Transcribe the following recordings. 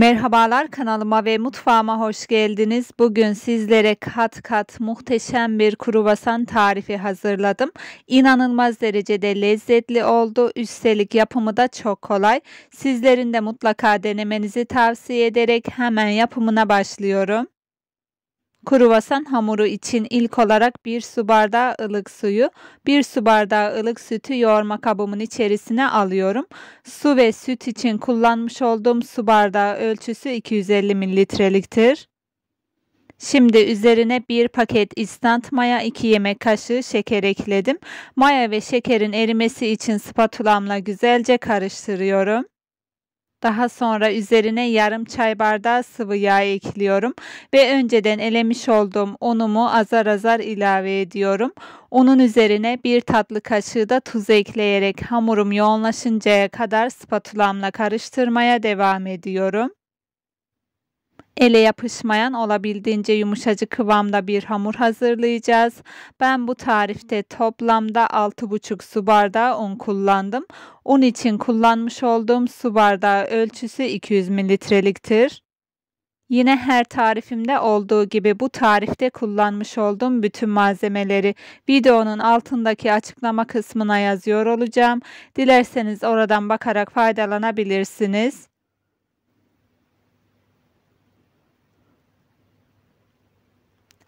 Merhabalar kanalıma ve mutfağıma hoş geldiniz. Bugün sizlere kat kat muhteşem bir kruvasan tarifi hazırladım. İnanılmaz derecede lezzetli oldu. Üstelik yapımı da çok kolay. Sizlerin de mutlaka denemenizi tavsiye ederek hemen yapımına başlıyorum. Kruvasan hamuru için ilk olarak bir su bardağı ılık suyu, bir su bardağı ılık sütü yoğurma kabımın içerisine alıyorum. Su ve süt için kullanmış olduğum su bardağı ölçüsü 250 mililitreliktir. Şimdi üzerine bir paket istant maya 2 yemek kaşığı şeker ekledim. Maya ve şekerin erimesi için spatulamla güzelce karıştırıyorum. Daha sonra üzerine yarım çay bardağı sıvı yağ ekliyorum ve önceden elemiş olduğum unumu azar azar ilave ediyorum. Onun üzerine bir tatlı kaşığı da tuz ekleyerek hamurum yoğunlaşıncaya kadar spatulamla karıştırmaya devam ediyorum. Ele yapışmayan olabildiğince yumuşacık kıvamda bir hamur hazırlayacağız. Ben bu tarifte toplamda 6,5 su bardağı un kullandım. Un için kullanmış olduğum su bardağı ölçüsü 200 mililitreliktir. Yine her tarifimde olduğu gibi bu tarifte kullanmış olduğum bütün malzemeleri videonun altındaki açıklama kısmına yazıyor olacağım. Dilerseniz oradan bakarak faydalanabilirsiniz.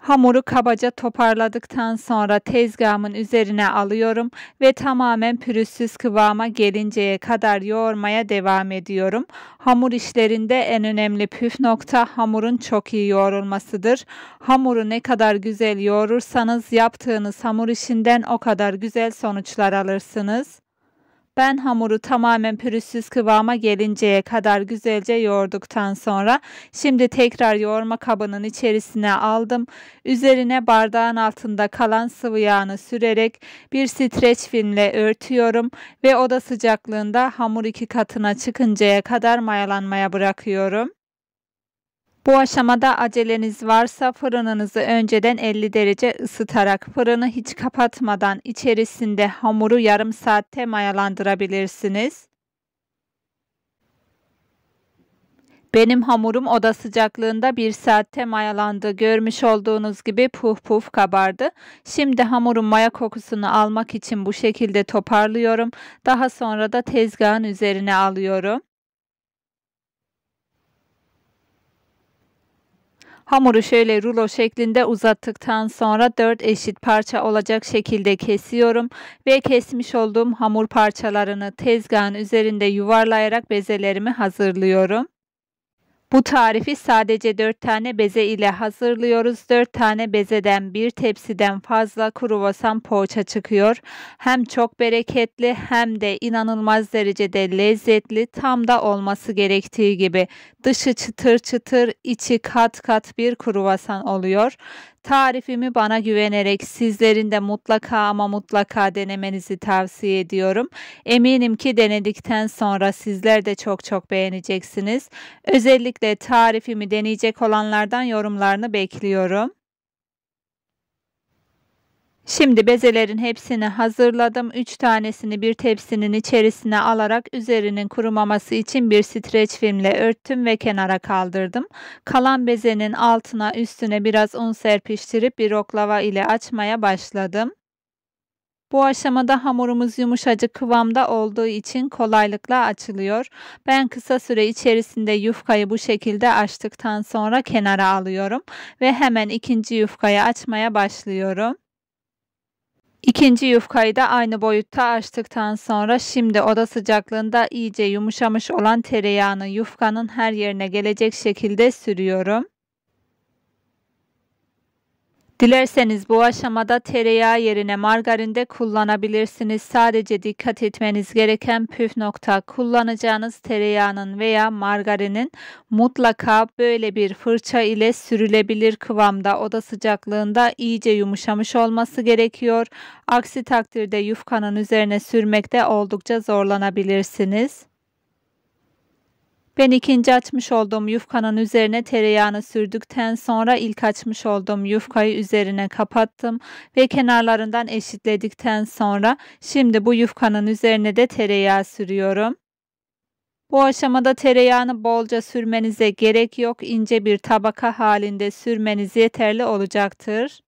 Hamuru kabaca toparladıktan sonra tezgahımın üzerine alıyorum ve tamamen pürüzsüz kıvama gelinceye kadar yoğurmaya devam ediyorum. Hamur işlerinde en önemli püf nokta hamurun çok iyi yoğrulmasıdır. Hamuru ne kadar güzel yoğurursanız yaptığınız hamur işinden o kadar güzel sonuçlar alırsınız. Ben hamuru tamamen pürüzsüz kıvama gelinceye kadar güzelce yoğurduktan sonra şimdi tekrar yoğurma kabının içerisine aldım. Üzerine bardağın altında kalan sıvı yağını sürerek bir streç filmle örtüyorum ve oda sıcaklığında hamur iki katına çıkıncaya kadar mayalanmaya bırakıyorum. Bu aşamada aceleniz varsa fırınınızı önceden 50 derece ısıtarak fırını hiç kapatmadan içerisinde hamuru yarım saatte mayalandırabilirsiniz. Benim hamurum oda sıcaklığında bir saatte mayalandı. Görmüş olduğunuz gibi puf puf kabardı. Şimdi hamurun maya kokusunu almak için bu şekilde toparlıyorum. Daha sonra da tezgahın üzerine alıyorum. Hamuru şöyle rulo şeklinde uzattıktan sonra 4 eşit parça olacak şekilde kesiyorum ve kesmiş olduğum hamur parçalarını tezgahın üzerinde yuvarlayarak bezelerimi hazırlıyorum. Bu tarifi sadece 4 tane beze ile hazırlıyoruz. 4 tane bezeden bir tepsiden fazla kruvasan poğaça çıkıyor. Hem çok bereketli hem de inanılmaz derecede lezzetli tam da olması gerektiği gibi. Dışı çıtır çıtır içi kat kat bir kruvasan oluyor. Tarifimi bana güvenerek sizlerin de mutlaka ama mutlaka denemenizi tavsiye ediyorum. Eminim ki denedikten sonra sizler de çok çok beğeneceksiniz. Özellikle tarifimi deneyecek olanlardan yorumlarını bekliyorum. Şimdi bezelerin hepsini hazırladım. 3 tanesini bir tepsinin içerisine alarak üzerinin kurumaması için bir streç filmle örttüm ve kenara kaldırdım. Kalan bezenin altına üstüne biraz un serpiştirip bir oklava ile açmaya başladım. Bu aşamada hamurumuz yumuşacık kıvamda olduğu için kolaylıkla açılıyor. Ben kısa süre içerisinde yufkayı bu şekilde açtıktan sonra kenara alıyorum ve hemen ikinci yufkayı açmaya başlıyorum. İkinci yufkayı da aynı boyutta açtıktan sonra şimdi oda sıcaklığında iyice yumuşamış olan tereyağını yufkanın her yerine gelecek şekilde sürüyorum. Dilerseniz bu aşamada tereyağı yerine margarin de kullanabilirsiniz. Sadece dikkat etmeniz gereken püf nokta kullanacağınız tereyağının veya margarinin mutlaka böyle bir fırça ile sürülebilir kıvamda oda sıcaklığında iyice yumuşamış olması gerekiyor. Aksi takdirde yufkanın üzerine sürmekte oldukça zorlanabilirsiniz. Ben ikinci açmış olduğum yufkanın üzerine tereyağını sürdükten sonra ilk açmış olduğum yufkayı üzerine kapattım ve kenarlarından eşitledikten sonra şimdi bu yufkanın üzerine de tereyağı sürüyorum. Bu aşamada tereyağını bolca sürmenize gerek yok ince bir tabaka halinde sürmeniz yeterli olacaktır.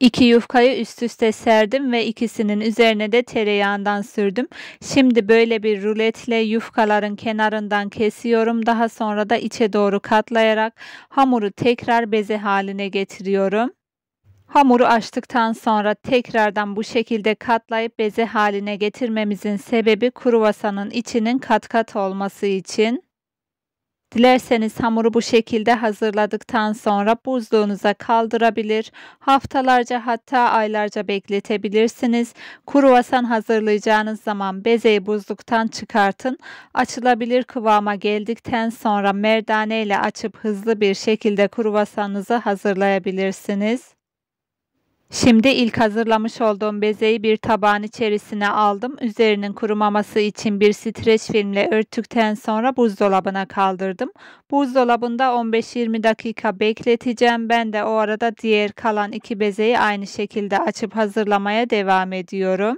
İki yufkayı üst üste serdim ve ikisinin üzerine de tereyağından sürdüm. Şimdi böyle bir ruletle yufkaların kenarından kesiyorum. Daha sonra da içe doğru katlayarak hamuru tekrar beze haline getiriyorum. Hamuru açtıktan sonra tekrardan bu şekilde katlayıp beze haline getirmemizin sebebi kruvasanın içinin kat kat olması için. Dilerseniz hamuru bu şekilde hazırladıktan sonra buzluğunuza kaldırabilir, haftalarca hatta aylarca bekletebilirsiniz. Kruvasan hazırlayacağınız zaman bezeyi buzluktan çıkartın. Açılabilir kıvama geldikten sonra merdane ile açıp hızlı bir şekilde kruvasanınızı hazırlayabilirsiniz. Şimdi ilk hazırlamış olduğum bezeyi bir tabağın içerisine aldım. Üzerinin kurumaması için bir streç filmle örttükten sonra buzdolabına kaldırdım. Buzdolabında 15-20 dakika bekleteceğim. Ben de o arada diğer kalan iki bezeyi aynı şekilde açıp hazırlamaya devam ediyorum.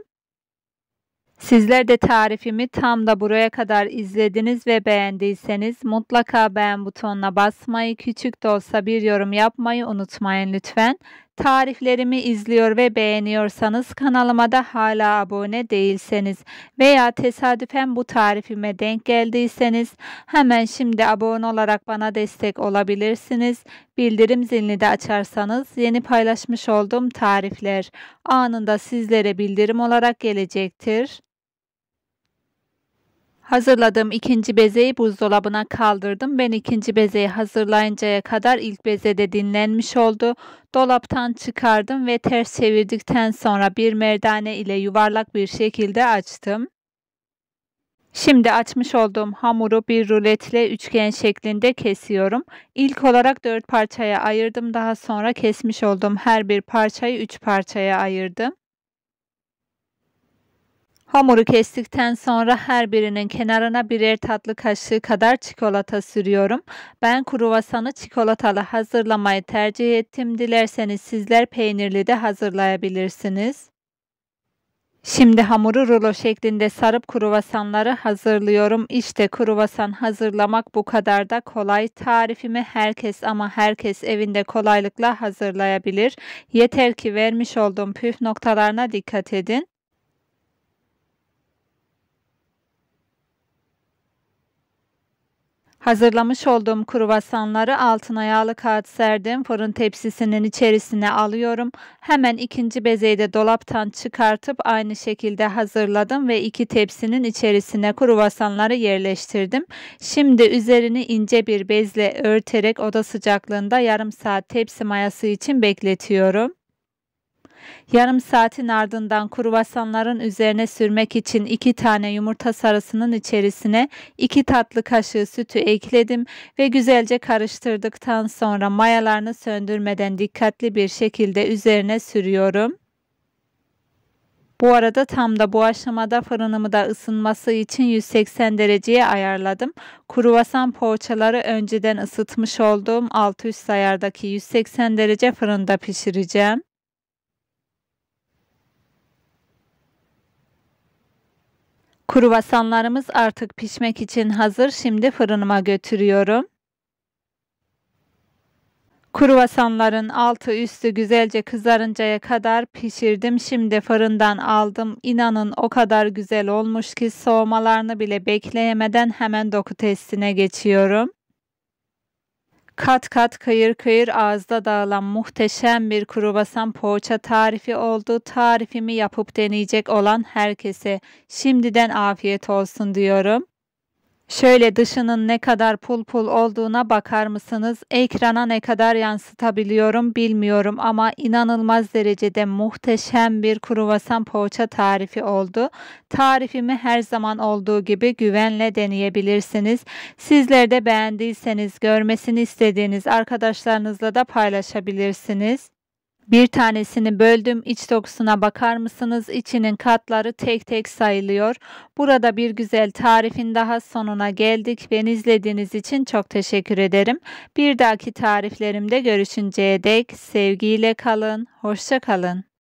Sizler de tarifimi tam da buraya kadar izlediniz ve beğendiyseniz mutlaka beğen butonuna basmayı, küçük de olsa bir yorum yapmayı unutmayın lütfen. Tariflerimi izliyor ve beğeniyorsanız kanalıma da hala abone değilseniz veya tesadüfen bu tarifime denk geldiyseniz hemen şimdi abone olarak bana destek olabilirsiniz. Bildirim zilini de açarsanız yeni paylaşmış olduğum tarifler anında sizlere bildirim olarak gelecektir. Hazırladığım ikinci bezeyi buzdolabına kaldırdım. Ben ikinci bezeyi hazırlayıncaya kadar ilk bezede dinlenmiş oldu. Dolaptan çıkardım ve ters çevirdikten sonra bir merdane ile yuvarlak bir şekilde açtım. Şimdi açmış olduğum hamuru bir rulet ile üçgen şeklinde kesiyorum. İlk olarak dört parçaya ayırdım. Daha sonra kesmiş olduğum her bir parçayı üç parçaya ayırdım. Hamuru kestikten sonra her birinin kenarına birer tatlı kaşığı kadar çikolata sürüyorum. Ben kruvasanı çikolatalı hazırlamayı tercih ettim. Dilerseniz sizler peynirli de hazırlayabilirsiniz. Şimdi hamuru rulo şeklinde sarıp kruvasanları hazırlıyorum. İşte kruvasan hazırlamak bu kadar da kolay. Tarifimi herkes ama herkes evinde kolaylıkla hazırlayabilir. Yeter ki vermiş olduğum püf noktalarına dikkat edin. Hazırlamış olduğum kruvasanları altına yağlı kağıt serdim. Fırın tepsisinin içerisine alıyorum. Hemen ikinci bezeyi de dolaptan çıkartıp aynı şekilde hazırladım ve iki tepsinin içerisine kruvasanları yerleştirdim. Şimdi üzerini ince bir bezle örterek oda sıcaklığında yarım saat tepsi mayası için bekletiyorum. Yarım saatin ardından kruvasanların üzerine sürmek için iki tane yumurta sarısının içerisine iki tatlı kaşığı sütü ekledim ve güzelce karıştırdıktan sonra mayalarını söndürmeden dikkatli bir şekilde üzerine sürüyorum. Bu arada tam da bu aşamada fırınımı da ısınması için 180 dereceye ayarladım. Kruvasan poğaçaları önceden ısıtmış olduğum 600 ayardaki 180 derece fırında pişireceğim. Kruvasanlarımız artık pişmek için hazır. Şimdi fırınıma götürüyorum. Kruvasanların altı üstü güzelce kızarıncaya kadar pişirdim. Şimdi fırından aldım. İnanın o kadar güzel olmuş ki soğumalarını bile bekleyemeden hemen doku testine geçiyorum. Kat kat kayır kayır ağızda dağılan muhteşem bir kruvasan poğaça tarifi oldu. Tarifimi yapıp deneyecek olan herkese şimdiden afiyet olsun diyorum. Şöyle dışının ne kadar pul pul olduğuna bakar mısınız? Ekrana ne kadar yansıtabiliyorum bilmiyorum ama inanılmaz derecede muhteşem bir kruvasan poğaça tarifi oldu. Tarifimi her zaman olduğu gibi güvenle deneyebilirsiniz. Sizler de beğendiyseniz görmesini istediğiniz arkadaşlarınızla da paylaşabilirsiniz. Bir tanesini böldüm iç dokusuna bakar mısınız? İçinin katları tek tek sayılıyor. Burada bir güzel tarifin daha sonuna geldik. Beni izlediğiniz için çok teşekkür ederim. Bir dahaki tariflerimde görüşünceye dek sevgiyle kalın, hoşça kalın.